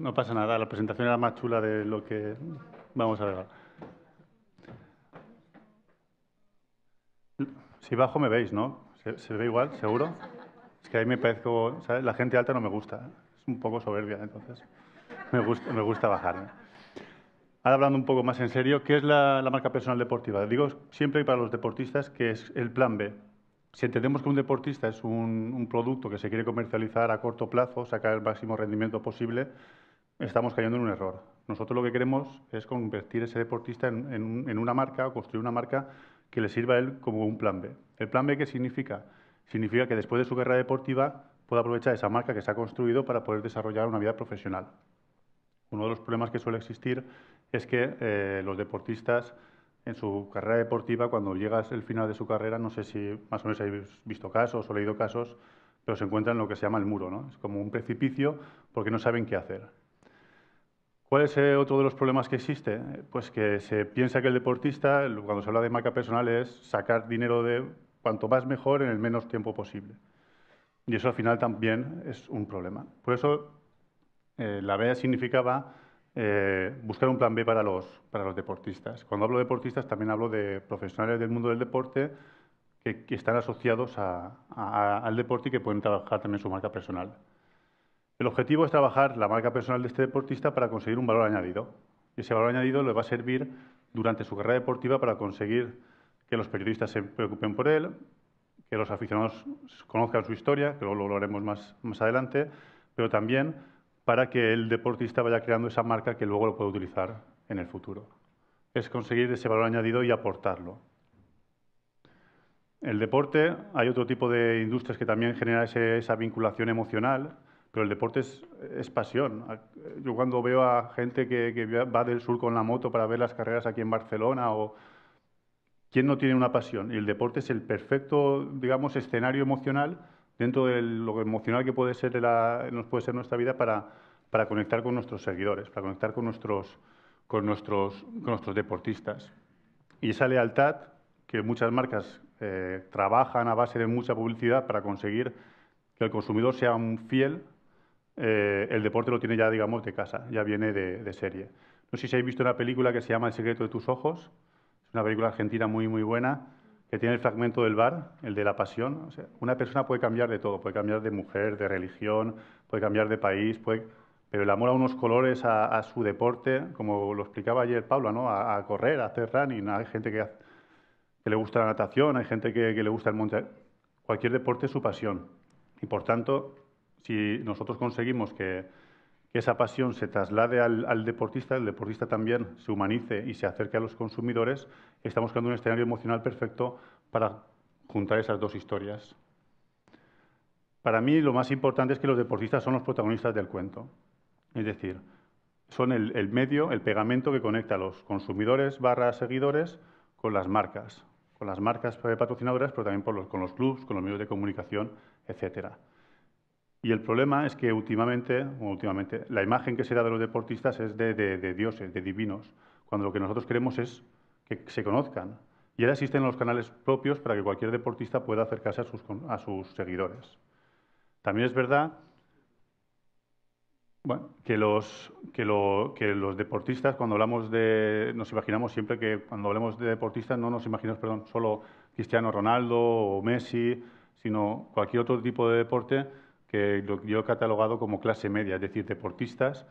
No pasa nada, la presentación era más chula de lo que vamos a ver. Si bajo me veis, ¿no? ¿Se, ve igual, seguro? Es que ahí me parezco, La gente alta no me gusta, es un poco soberbia, entonces me gusta, me gusta bajarme. Ahora hablando un poco más en serio, ¿qué es la, marca personal deportiva? Digo siempre para los deportistas que es el plan B, si entendemos que un deportista es un, producto que se quiere comercializar a corto plazo, sacar el máximo rendimiento posible, estamos cayendo en un error. Nosotros lo que queremos es convertir ese deportista en, una marca o construir una marca que le sirva a él como un plan B. ¿El plan B qué significa? Significa que después de su carrera deportiva pueda aprovechar esa marca que se ha construido para poder desarrollar una vida profesional. Uno de los problemas que suele existir es que eh, los deportistas en su carrera deportiva, cuando llegas el final de su carrera, no sé si más o menos habéis visto casos o leído casos, pero se encuentran en lo que se llama el muro, Es como un precipicio porque no saben qué hacer. ¿Cuál es eh, otro de los problemas que existe? Pues que se piensa que el deportista, cuando se habla de marca personal, es sacar dinero de cuanto más mejor en el menos tiempo posible. Y eso al final también es un problema. Por eso eh, la B significaba eh, buscar un plan B para los, para los deportistas. Cuando hablo de deportistas también hablo de profesionales del mundo del deporte que, están asociados al deporte y que pueden trabajar también su marca personal. El objetivo es trabajar la marca personal de este deportista para conseguir un valor añadido. Y ese valor añadido le va a servir durante su carrera deportiva para conseguir que los periodistas se preocupen por él, que los aficionados conozcan su historia, que luego lo haremos más, más adelante, pero también para que el deportista vaya creando esa marca que luego lo pueda utilizar en el futuro. Es conseguir ese valor añadido y aportarlo. El deporte, hay otro tipo de industrias que también genera esa vinculación emocional pero el deporte es, pasión. Yo cuando veo a gente que, va del sur con la moto para ver las carreras aquí en Barcelona o... ¿Quién no tiene una pasión? Y el deporte es el perfecto, digamos, escenario emocional dentro de lo emocional que puede ser nos puede ser nuestra vida para, conectar con nuestros seguidores, para conectar con nuestros, con nuestros, deportistas. Y esa lealtad que muchas marcas eh, trabajan a base de mucha publicidad para conseguir que el consumidor sea un fiel eh, el deporte lo tiene ya, digamos, de casa, ya viene de, serie. No sé si habéis visto una película que se llama El secreto de tus ojos, es una película argentina muy, muy buena, que tiene el fragmento del bar, el de la pasión. una persona puede cambiar de todo, puede cambiar de mujer, de religión, puede cambiar de país, puede... pero el amor a unos colores, a, su deporte, como lo explicaba ayer Pablo, ¿no? a, correr, a hacer running, hay gente que, le gusta la natación, hay gente que, le gusta el monte. Cualquier deporte es su pasión. Y por tanto, si nosotros conseguimos que, esa pasión se traslade al, deportista, el deportista también se humanice y se acerque a los consumidores, estamos creando un escenario emocional perfecto para juntar esas dos historias. Para mí lo más importante es que los deportistas son los protagonistas del cuento. Es decir, son el, medio, el pegamento que conecta a los consumidores barra seguidores con las marcas, con las marcas eh, patrocinadoras, pero también con los clubs, con los medios de comunicación, etcétera. Y el problema es que últimamente, últimamente la imagen que se da de los deportistas es de, dioses, de divinos, cuando lo que nosotros queremos es que se conozcan. Y ahora existen los canales propios para que cualquier deportista pueda acercarse a sus, a sus seguidores. También es verdad que, los, los deportistas, cuando hablamos de. Nos imaginamos siempre que cuando hablamos de deportistas no nos imaginamos solo Cristiano Ronaldo o Messi, sino cualquier otro tipo de deporte que yo he catalogado como clase media, es decir, deportistas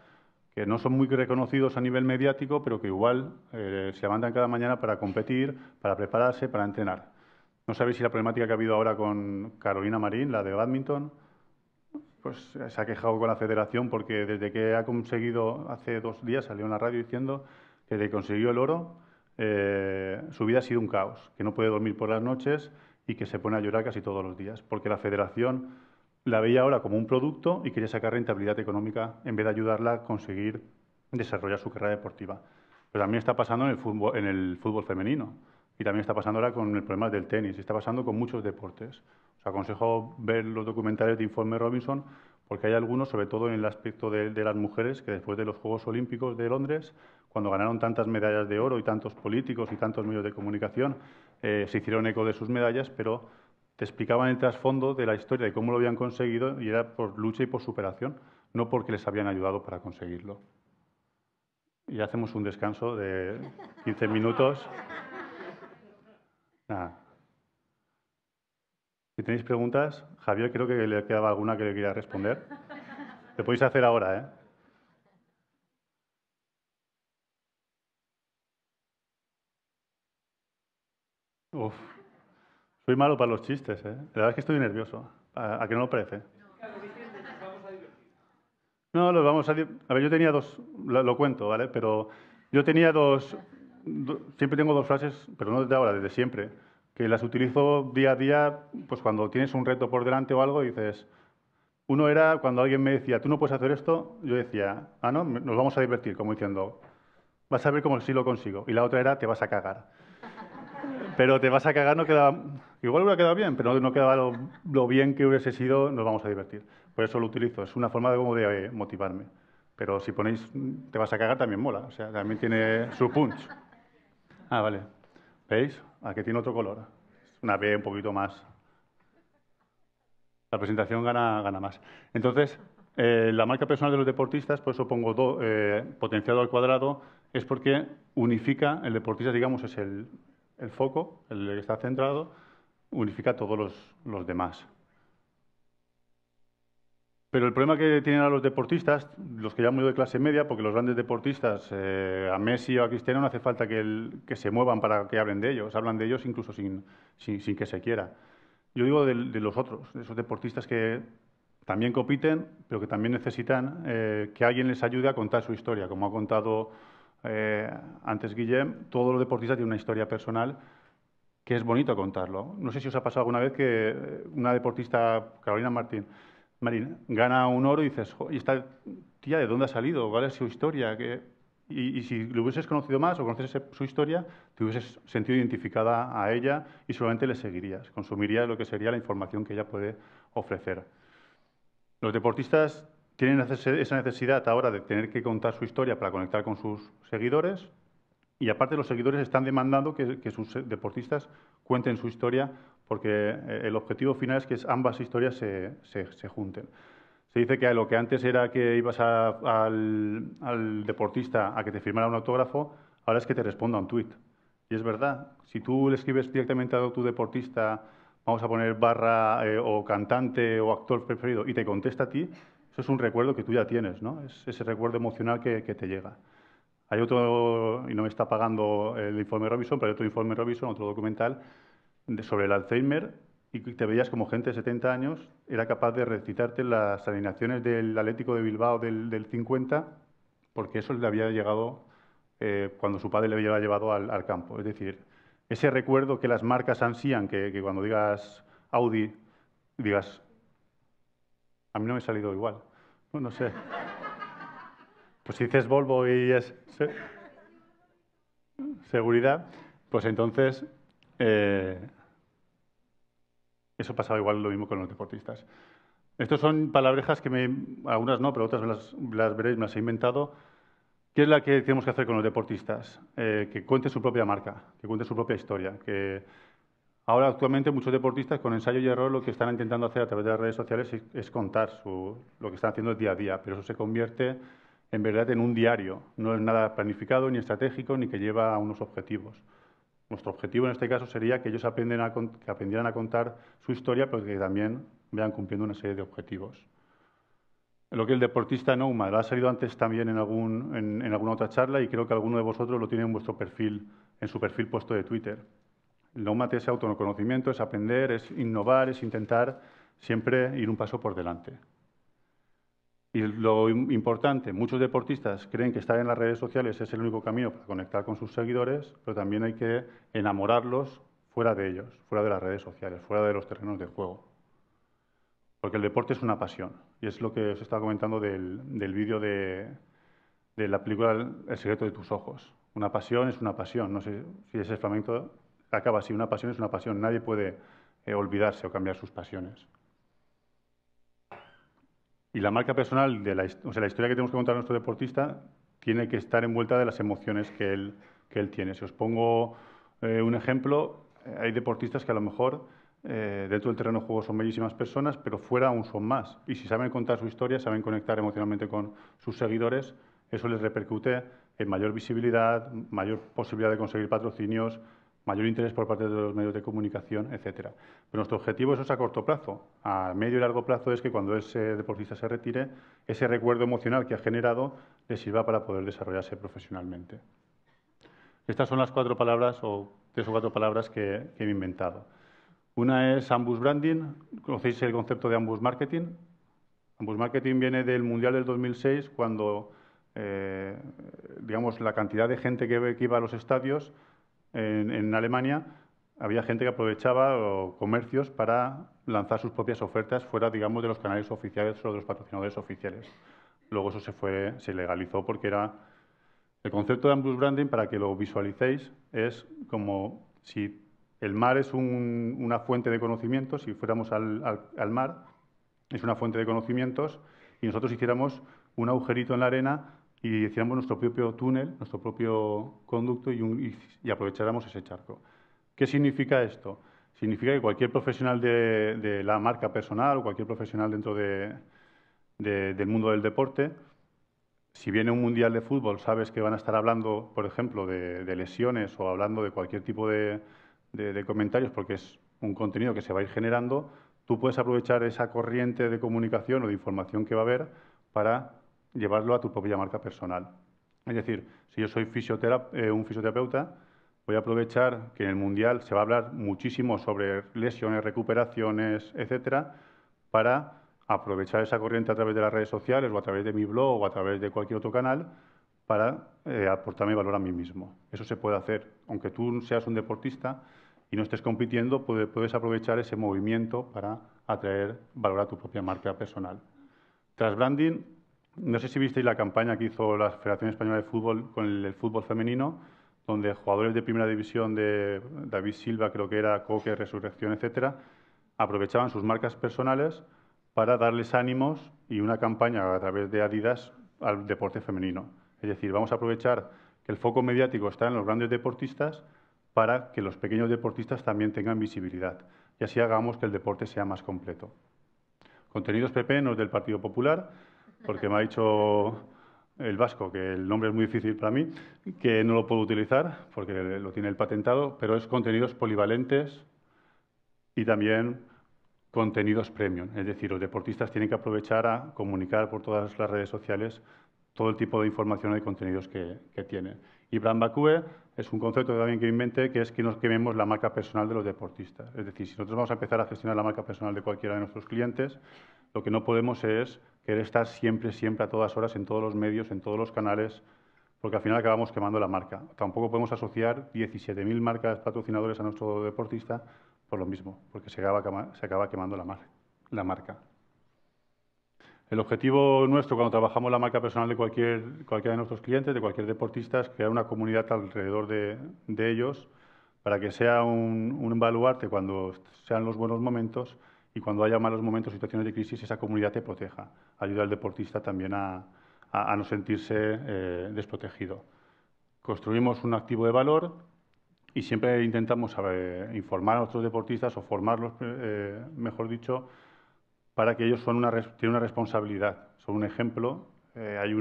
que no son muy reconocidos a nivel mediático, pero que igual eh, se levantan cada mañana para competir, para prepararse, para entrenar. No sabéis si la problemática que ha habido ahora con Carolina Marín, la de badminton, pues eh, se ha quejado con la federación porque desde que ha conseguido, hace dos días salió en la radio diciendo que le consiguió el oro, eh, su vida ha sido un caos, que no puede dormir por las noches y que se pone a llorar casi todos los días, porque la federación la veía ahora como un producto y quería sacar rentabilidad económica en vez de ayudarla a conseguir desarrollar su carrera deportiva. Pero también está pasando en el fútbol, femenino y también está pasando ahora con el problema del tenis, está pasando con muchos deportes. Os aconsejo ver los documentales de Informe Robinson porque hay algunos, sobre todo en el aspecto de, las mujeres, que después de los Juegos Olímpicos de Londres, cuando ganaron tantas medallas de oro y tantos políticos y tantos medios de comunicación, eh, se hicieron eco de sus medallas, pero te explicaban el trasfondo de la historia, de cómo lo habían conseguido, y era por lucha y por superación, no porque les habían ayudado para conseguirlo. Y hacemos un descanso de 15 minutos. Nada. Si tenéis preguntas, Javier creo que le quedaba alguna que le quería responder. te podéis hacer ahora, ¿eh? Soy malo para los chistes, ¿eh? La verdad es que estoy nervioso. ¿A, qué que no lo parece? No, nos vamos a... A ver, yo tenía dos... Lo, cuento, ¿vale? Pero yo tenía dos, Siempre tengo dos frases, pero no desde ahora, desde siempre, que las utilizo día a día, pues cuando tienes un reto por delante o algo, dices... Uno era cuando alguien me decía, tú no puedes hacer esto, yo decía, ah, no, nos vamos a divertir, como diciendo, vas a ver cómo sí lo consigo. Y la otra era, te vas a cagar. Pero te vas a cagar no quedaba, Igual hubiera quedado bien, pero no quedaba lo, bien que hubiese sido, nos vamos a divertir. Por eso lo utilizo, es una forma de, como de eh, motivarme. Pero si ponéis te vas a cagar también mola, o sea, también tiene su punch. Ah, vale. ¿Veis? Aquí tiene otro color. Una B un poquito más. La presentación gana, más. Entonces, eh, la marca personal de los deportistas, por eso pongo eh, potenciado al cuadrado, es porque unifica, el deportista, digamos, es el, el foco, el que está centrado, unifica a todos los, demás. Pero el problema que tienen a los deportistas, los que ya han de clase media, porque los grandes deportistas, eh, a Messi o a Cristiano, no hace falta que, se muevan para que hablen de ellos. Hablan de ellos incluso sin, que se quiera. Yo digo de, los otros, de esos deportistas que también compiten, pero que también necesitan eh, que alguien les ayude a contar su historia. Como ha contado eh, antes Guillem, todos los deportistas tienen una historia personal que es bonito contarlo. No sé si os ha pasado alguna vez que eh, una deportista, Carolina Martín, gana un oro y dices, ¿y esta tía de dónde ha salido? ¿Cuál es su historia? Y, y, si lo hubieses conocido más o conoces su historia, te hubieses sentido identificada a ella y solamente le seguirías, consumirías lo que sería la información que ella puede ofrecer. Los deportistas tienen esa necesidad ahora de tener que contar su historia para conectar con sus seguidores, y aparte los seguidores están demandando que, sus eh, deportistas cuenten su historia porque eh, el objetivo final es que ambas historias se, junten. Se dice que lo que antes era que ibas al, deportista a que te firmara un autógrafo, ahora es que te responda un tuit. Y es verdad, si tú le escribes directamente a tu deportista, vamos a poner barra eh, o cantante o actor preferido, y te contesta a ti, eso es un recuerdo que tú ya tienes, ¿no? Es ese recuerdo emocional que te llega. Hay otro, y no me está pagando el informe Robinson, pero hay otro informe Robinson, otro documental sobre el Alzheimer y te veías como gente de 70 años era capaz de recitarte las alineaciones del Atlético de Bilbao del, 50 porque eso le había llegado eh, cuando su padre le había llevado al, campo. Es decir, ese recuerdo que las marcas ansían, que, cuando digas Audi digas, a mí no me ha salido igual. no sé. Pues si dices Volvo y es seguridad, pues entonces eh, eso pasaba igual lo mismo con los deportistas. Estas son palabrejas que me, algunas no, pero otras las, veréis, me las he inventado. ¿Qué es la que tenemos que hacer con los deportistas? Eh, que cuente su propia marca, que cuente su propia historia. Que ahora actualmente muchos deportistas con ensayo y error lo que están intentando hacer a través de las redes sociales es, contar lo que están haciendo el día a día, pero eso se convierte en verdad en un diario. No es nada planificado ni estratégico ni que lleva a unos objetivos. Nuestro objetivo en este caso sería que ellos a, que aprendieran a contar su historia, pero que también vean cumpliendo una serie de objetivos. Lo que el deportista Nouma, ha salido antes también en, algún, en, alguna otra charla y creo que alguno de vosotros lo tiene en vuestro perfil, en su perfil puesto de Twitter. Nomad es autoconocimiento, es aprender, es innovar, es intentar siempre ir un paso por delante. Y lo importante, muchos deportistas creen que estar en las redes sociales es el único camino para conectar con sus seguidores, pero también hay que enamorarlos fuera de ellos, fuera de las redes sociales, fuera de los terrenos de juego. Porque el deporte es una pasión. Y es lo que os estaba comentando del, del vídeo de, la película El secreto de tus ojos. Una pasión es una pasión. No sé si ese fragmento acaba así. Una pasión es una pasión. Nadie puede eh, olvidarse o cambiar sus pasiones. Y la marca personal, de la, o sea, la historia que tenemos que contar a nuestro deportista tiene que estar envuelta de las emociones que él, él tiene. Si os pongo eh, un ejemplo, eh, hay deportistas que a lo mejor eh, dentro del terreno de juego son bellísimas personas, pero fuera aún son más. Y si saben contar su historia, saben conectar emocionalmente con sus seguidores, eso les repercute en mayor visibilidad, mayor posibilidad de conseguir patrocinios, mayor interés por parte de los medios de comunicación, etcétera. Pero nuestro objetivo eso a corto plazo. A medio y largo plazo es que cuando ese deportista se retire, ese recuerdo emocional que ha generado le sirva para poder desarrollarse profesionalmente. Estas son las cuatro palabras o tres o cuatro palabras que, he inventado. Una es Ambus Branding. ¿Conocéis el concepto de Ambush Marketing? Ambus Marketing viene del Mundial del 2006 cuando, eh, digamos, la cantidad de gente que, que iba a los estadios en, Alemania había gente que aprovechaba comercios para lanzar sus propias ofertas fuera, digamos, de los canales oficiales o de los patrocinadores oficiales. Luego eso se fue, se legalizó porque era el concepto de ambus Branding, para que lo visualicéis, es como si el mar es una fuente de conocimientos, si fuéramos al, mar, es una fuente de conocimientos, y nosotros hiciéramos un agujerito en la arena y hiciéramos nuestro propio túnel, nuestro propio conducto y, ese charco. ¿Qué significa esto? Significa que cualquier profesional de, la marca personal o cualquier profesional dentro del mundo del deporte, si viene un mundial de fútbol, sabes que van a estar hablando, por ejemplo, de, lesiones o hablando de cualquier tipo de, comentarios, porque es un contenido que se va a ir generando, tú puedes aprovechar esa corriente de comunicación o de información que va a haber para llevarlo a tu propia marca personal. Es decir, si yo soy eh, un fisioterapeuta, voy a aprovechar que en el Mundial se va a hablar muchísimo sobre lesiones, recuperaciones, etcétera, para aprovechar esa corriente a través de las redes sociales o a través de mi blog o a través de cualquier otro canal para eh, aportarme valor a mí mismo. Eso se puede hacer. Aunque tú seas un deportista y no estés compitiendo, puedes aprovechar ese movimiento para atraer valor a tu propia marca personal. Tras branding, no sé si visteis la campaña que hizo la Federación Española de Fútbol con el, fútbol femenino, donde jugadores de primera división de David Silva, creo que era Coque, Resurrección, etcétera, aprovechaban sus marcas personales para darles ánimos y una campaña a través de Adidas al deporte femenino. Es decir, vamos a aprovechar que el foco mediático está en los grandes deportistas para que los pequeños deportistas también tengan visibilidad y así hagamos que el deporte sea más completo. Contenidos PP, los del Partido Popular porque me ha dicho el vasco, que el nombre es muy difícil para mí, que no lo puedo utilizar porque lo tiene el patentado, pero es contenidos polivalentes y también contenidos premium. Es decir, los deportistas tienen que aprovechar a comunicar por todas las redes sociales todo el tipo de información y contenidos que, tienen. Y Brand Bakue es un concepto también que invente que es que nos quememos la marca personal de los deportistas. Es decir, si nosotros vamos a empezar a gestionar la marca personal de cualquiera de nuestros clientes, lo que no podemos es querer estar siempre, siempre, a todas horas, en todos los medios, en todos los canales, porque al final acabamos quemando la marca. Tampoco podemos asociar 17.000 marcas patrocinadores a nuestro deportista por lo mismo, porque se acaba, se acaba quemando la, marca. El objetivo nuestro cuando trabajamos la marca personal de cualquier, cualquiera de nuestros clientes, de cualquier deportista, es crear una comunidad alrededor de, ellos para que sea un, un, baluarte cuando sean los buenos momentos y cuando haya malos momentos, situaciones de crisis, esa comunidad te proteja. Ayuda al deportista también a, no sentirse eh, desprotegido. Construimos un activo de valor y siempre intentamos eh, informar a otros deportistas o formarlos, eh, mejor dicho, para que ellos son una, tienen una responsabilidad. Son un ejemplo. hay,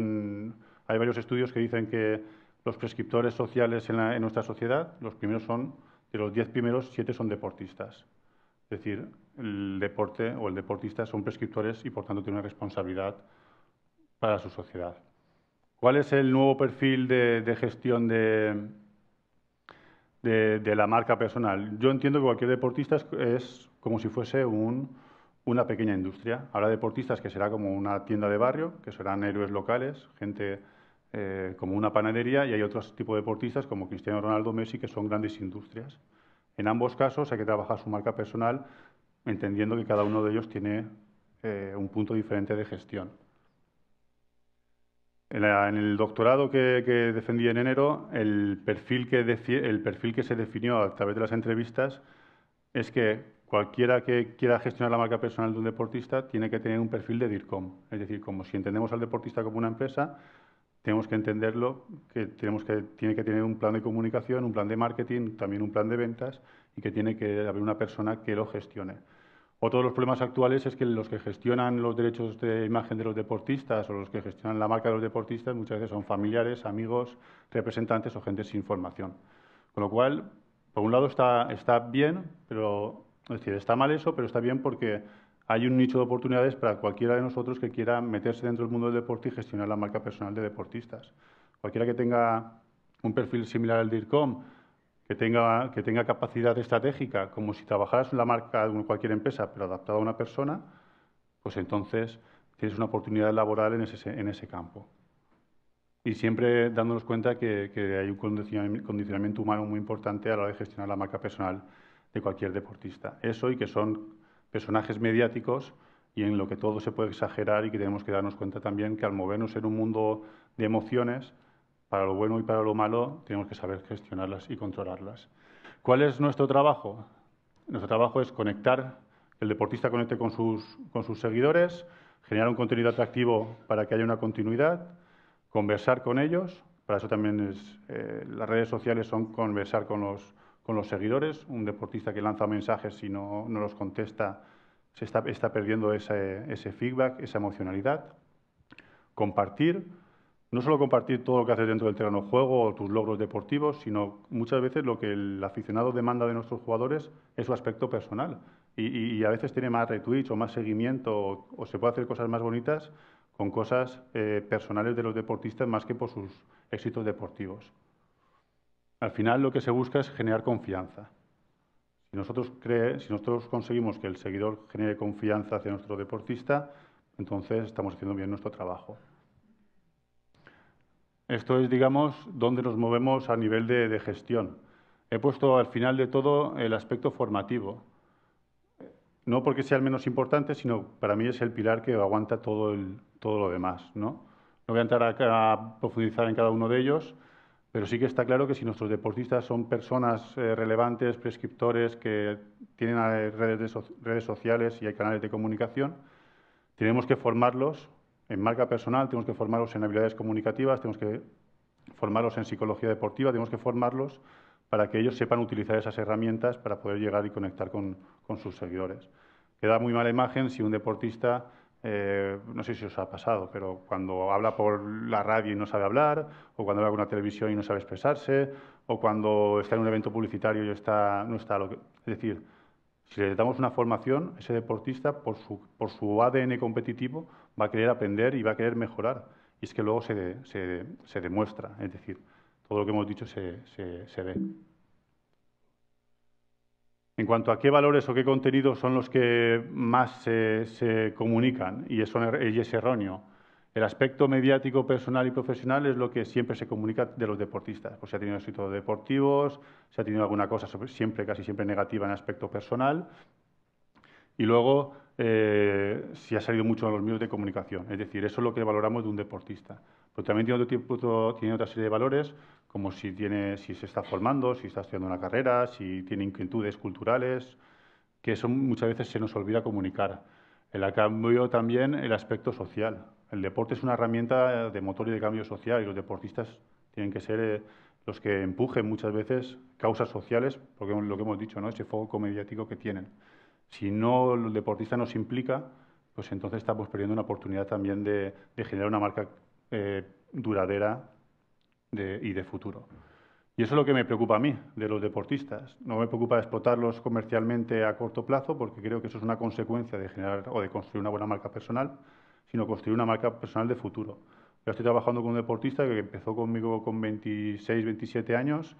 varios estudios que dicen que los prescriptores sociales en, nuestra sociedad, los primeros son, de los diez primeros, siete son deportistas. Es decir, el deporte o el deportista son prescriptores y por tanto tienen una responsabilidad para su sociedad. ¿Cuál es el nuevo perfil de, gestión de, la marca personal? Yo entiendo que cualquier deportista es, como si fuese una pequeña industria. Habrá deportistas que será como una tienda de barrio, que serán héroes locales, gente eh, como una panadería, y hay otros tipos de deportistas como Cristiano Ronaldo, Messi, que son grandes industrias. En ambos casos hay que trabajar su marca personal entendiendo que cada uno de ellos tiene eh, un punto diferente de gestión. En, el doctorado que, que, defendí en enero, el perfil, que el perfil que se definió a través de las entrevistas es que cualquiera que quiera gestionar la marca personal de un deportista tiene que tener un perfil de DIRCOM. Es decir, como si entendemos al deportista como una empresa, tenemos que entenderlo, que, tenemos que tiene que tener un plan de comunicación, un plan de marketing, también un plan de ventas y que tiene que haber una persona que lo gestione. Otro de los problemas actuales es que los que gestionan los derechos de imagen de los deportistas o los que gestionan la marca de los deportistas muchas veces son familiares, amigos, representantes o gente sin formación. Con lo cual, por un lado está, está bien, pero es decir, está mal eso, pero está bien porque hay un nicho de oportunidades para cualquiera de nosotros que quiera meterse dentro del mundo del deporte y gestionar la marca personal de deportistas. Cualquiera que tenga un perfil similar al DIRCOM, que tenga, que tenga capacidad estratégica, como si trabajaras en la marca de cualquier empresa, pero adaptada a una persona, pues entonces tienes una oportunidad laboral en ese, en ese campo. Y siempre dándonos cuenta que, que hay un condicionamiento humano muy importante a la hora de gestionar la marca personal de cualquier deportista. Eso y que son personajes mediáticos y en lo que todo se puede exagerar y que tenemos que darnos cuenta también que al movernos en un mundo de emociones, para lo bueno y para lo malo, tenemos que saber gestionarlas y controlarlas. ¿Cuál es nuestro trabajo? Nuestro trabajo es conectar, el deportista conecte con sus, con sus seguidores, generar un contenido atractivo para que haya una continuidad, conversar con ellos, para eso también eh, las redes sociales son conversar con los con los seguidores. Un deportista que lanza mensajes y no, no los contesta, se está, perdiendo ese, feedback, esa emocionalidad. Compartir, no solo compartir todo lo que haces dentro del terreno de juego o tus logros deportivos, sino muchas veces lo que el aficionado demanda de nuestros jugadores es su aspecto personal. Y, a veces tiene más retweets o más seguimiento o, se puede hacer cosas más bonitas con cosas eh, personales de los deportistas más que por sus éxitos deportivos. Al final lo que se busca es generar confianza. Si nosotros, conseguimos que el seguidor genere confianza hacia nuestro deportista, entonces estamos haciendo bien nuestro trabajo. Esto es, digamos, donde nos movemos a nivel de, gestión. He puesto al final de todo el aspecto formativo. No porque sea el menos importante, sino para mí es el pilar que aguanta todo, el, todo lo demás. ¿no? no voy a entrar a profundizar en cada uno de ellos, pero sí que está claro que si nuestros deportistas son personas eh, relevantes, prescriptores, que tienen eh, redes, sociales y hay canales de comunicación, tenemos que formarlos en marca personal, tenemos que formarlos en habilidades comunicativas, tenemos que formarlos en psicología deportiva, tenemos que formarlos para que ellos sepan utilizar esas herramientas para poder llegar y conectar con, con sus seguidores. Queda muy mala imagen si un deportista eh, no sé si os ha pasado, pero cuando habla por la radio y no sabe hablar, o cuando habla con la televisión y no sabe expresarse, o cuando está en un evento publicitario y no está lo Es decir, si le damos una formación, ese deportista, por su, ADN competitivo, va a querer aprender y va a querer mejorar. Y es que luego se, demuestra, es decir, todo lo que hemos dicho se ve en cuanto a qué valores o qué contenidos son los que más se, comunican, y, eso, es erróneo. El aspecto mediático, personal y profesional es lo que siempre se comunica de los deportistas. Pues se ha tenido éxito deportivos, se ha tenido alguna cosa siempre, casi siempre negativa en aspecto personal. Y luego, eh, si ha salido mucho en los medios de comunicación. Es decir, eso es lo que valoramos de un deportista. Pero también tiene, otro tipo, tiene otra serie de valores, como si, tiene, si se está formando, si está haciendo una carrera, si tiene inquietudes culturales, que eso muchas veces se nos olvida comunicar. El cambio también el aspecto social. El deporte es una herramienta de motor y de cambio social y los deportistas tienen que ser eh, los que empujen muchas veces causas sociales, porque lo que hemos dicho, ¿no? ese foco mediático que tienen. Si no el deportista nos implica, pues entonces estamos perdiendo una oportunidad también de, de generar una marca eh, duradera y de futuro. Y eso es lo que me preocupa a mí de los deportistas. No me preocupa explotarlos comercialmente a corto plazo, porque creo que eso es una consecuencia de generar o de construir una buena marca personal, sino construir una marca personal de futuro. Yo estoy trabajando con un deportista que empezó conmigo con 26, 27 años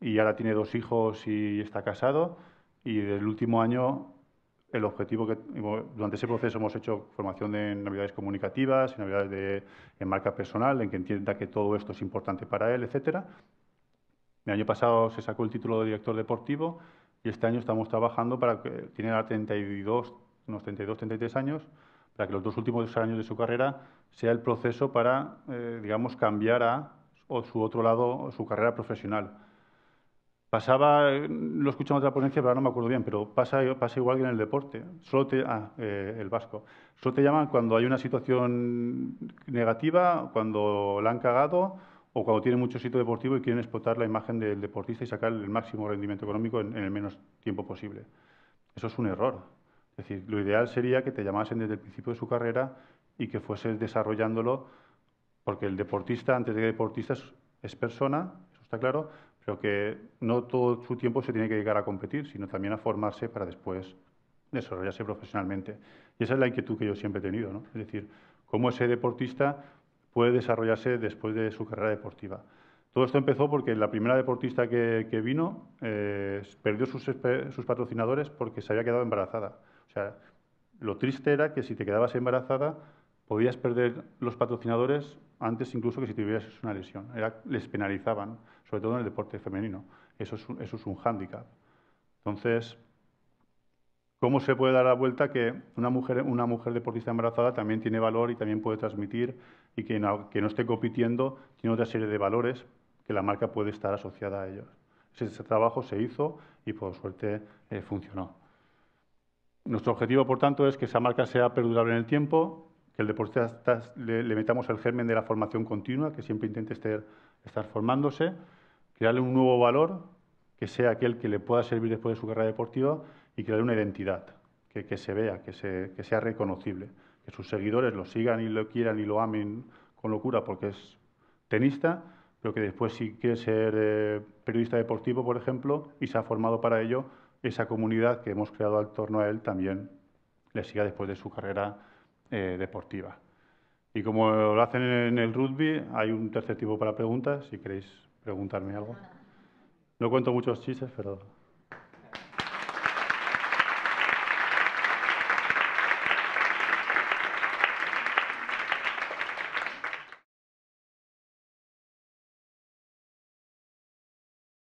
y ahora tiene dos hijos y está casado. Y del último año el objetivo que durante ese proceso hemos hecho formación de habilidades comunicativas, en habilidades de en marca personal, en que entienda que todo esto es importante para él, etcétera. El año pasado se sacó el título de director deportivo y este año estamos trabajando para que tiene 32, 32, 33 años, para que los dos últimos años de su carrera sea el proceso para, eh, digamos, cambiar a su otro lado, su carrera profesional Pasaba, lo escuché en otra ponencia, pero no me acuerdo bien, pero pasa, pasa igual que en el deporte. Solo te, ah, eh, el vasco. Solo te llaman cuando hay una situación negativa, cuando la han cagado o cuando tienen mucho sitio deportivo y quieren explotar la imagen del deportista y sacar el máximo rendimiento económico en, el menos tiempo posible. Eso es un error. Es decir, lo ideal sería que te llamasen desde el principio de su carrera y que fueses desarrollándolo, porque el deportista, antes de que deportista, es persona, eso está claro, pero que no todo su tiempo se tiene que llegar a competir, sino también a formarse para después desarrollarse profesionalmente. Y esa es la inquietud que yo siempre he tenido, ¿no? Es decir, cómo ese deportista puede desarrollarse después de su carrera deportiva. Todo esto empezó porque la primera deportista que, vino eh, perdió sus, patrocinadores porque se había quedado embarazada. O sea, lo triste era que si te quedabas embarazada podías perder los patrocinadores antes incluso que si tuvieras una lesión. les penalizaban, sobre todo en el deporte femenino. Eso es, un, hándicap. Entonces, ¿cómo se puede dar la vuelta que una mujer, una mujer deportista embarazada también tiene valor y también puede transmitir y que no, no esté compitiendo tiene otra serie de valores que la marca puede estar asociada a ellos? Ese, trabajo se hizo y por suerte eh, funcionó. Nuestro objetivo, por tanto, es que esa marca sea perdurable en el tiempo, que el deportista le, metamos el germen de la formación continua, que siempre intente estar, formándose, crearle un nuevo valor, que sea aquel que le pueda servir después de su carrera deportiva y crearle una identidad, que, se vea, que, sea reconocible, que sus seguidores lo sigan y lo quieran y lo amen con locura porque es tenista, pero que después si quiere ser eh, periodista deportivo, por ejemplo, y se ha formado para ello, esa comunidad que hemos creado al torno a él también le siga después de su carrera eh, deportiva. Y como lo hacen en el rugby, hay un tercer tipo para preguntas, si queréis preguntarme algo. No cuento muchos chistes, pero...